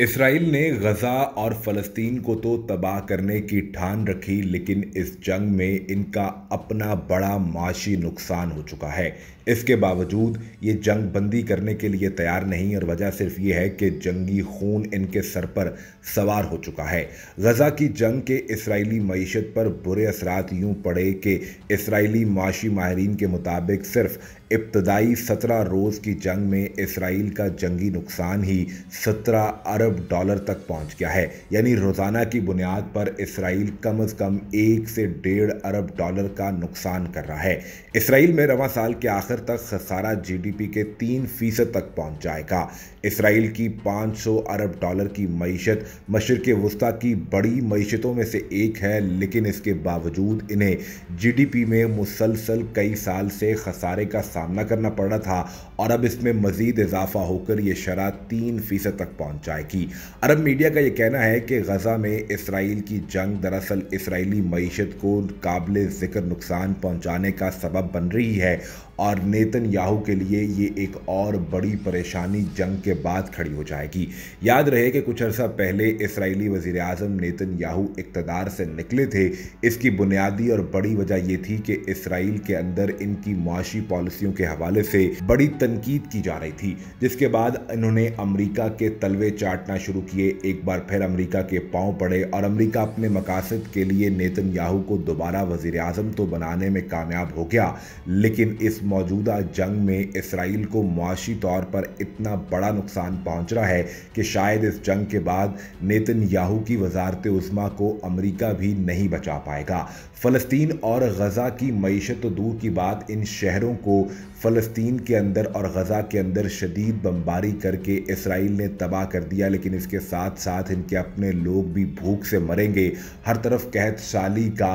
Israel ने गज़ा और फ़लस्तीन को तो तबाह करने की ठान रखी लेकिन इस जंग में इनका अपना बड़ा माशी नुकसान हो चुका है इसके बावजूद ये जंग बंदी करने के लिए तैयार नहीं और वजह सिर्फ ये है कि जंगी खून इनके सर पर सवार हो चुका है गजा की जंग के इसराइली मीशत पर बुरे असरात यूं पड़े कि इसराइली माशी माहरीन के मुताबिक सिर्फ इब्तदाई सत्रह रोज़ की जंग में इसराइल का जंगी नुकसान ही सत्रह अरब डॉलर तक पहुंच गया है यानी रोज़ाना की बुनियाद पर इसराइल कम अज़ कम एक से डेढ़ अरब डॉलर का नुकसान कर रहा है इसराइल में रवा साल के आखिर तक खसारा जीडीपी के तीन फीसद तक पहुंच जाएगा इसराइल की 500 अरब डॉलर की मीशत मशरक वस्ती की बड़ी मीशतों में से एक है लेकिन इसके बावजूद इन्हें जीडीपी में मुसलसल कई साल से खसारे का सामना करना पड़ रहा था और अब इसमें मजीद इजाफा होकर यह शराह तीन फीसद तक पहुंच जाएगी अरब मीडिया का यह कहना है कि गजा में इसराइल की जंग दरअसल इसराइली मीशत को काबिल ज़िक्र नुकसान पहुंचाने का सबब बन रही है और नेतन याहू के लिए ये एक और बड़ी परेशानी जंग के बाद खड़ी हो जाएगी याद रहे कि कुछ अर्सा पहले इसराइली वजीर अजम नेतन याहू इकतदार से निकले थे इसकी बुनियादी और बड़ी वजह यह थी कि इसराइल के अंदर इनकी मुआशी पॉलिसियों के हवाले से बड़ी तनकीद की जा रही थी जिसके बाद इन्होंने अमरीका के तलवे चाटना शुरू किए एक बार फिर अमरीका के पाँव पड़े और अमरीका अपने मकासद के लिए नेतन याहू को दोबारा वजीर अजम तो बनाने में कामयाब हो गया लेकिन इस मौजूद मौजूदा जंग में इसराइल को मुआशी तौर पर इतना बड़ा नुकसान पहुंच रहा है कि शायद इस जंग के बाद नेतन याहू की वजारत उस्मा को अमरीका भी नहीं बचा पाएगा फ़लस्तीन और गज़ा की मीशत तो दूर की बात इन शहरों को फ़लस्तीन के अंदर और गज़ा के अंदर शदीद बमबारी करके इसराइल ने तबाह कर दिया लेकिन इसके साथ साथ इनके अपने लोग भी भूख से मरेंगे हर तरफ कहत साली का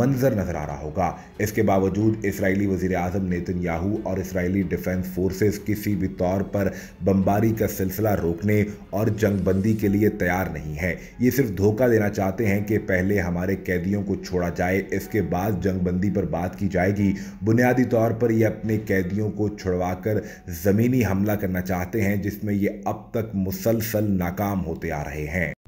मंजर नज़र आ रहा होगा इसके बावजूद इसराइली वज़ी अजम नेतन नेतन्याहू और इसराइली डिफेंस फोर्सेस किसी भी तौर पर बमबारी का सिलसिला रोकने और जंगबंदी के लिए तैयार नहीं है ये सिर्फ धोखा देना चाहते हैं कि पहले हमारे कैदियों को छोड़ा जाए इसके बाद जंगबंदी पर बात की जाएगी बुनियादी तौर पर यह अपने कैदियों को छुड़वाकर ज़मीनी हमला करना चाहते हैं जिसमें ये अब तक मुसलसल नाकाम होते आ रहे हैं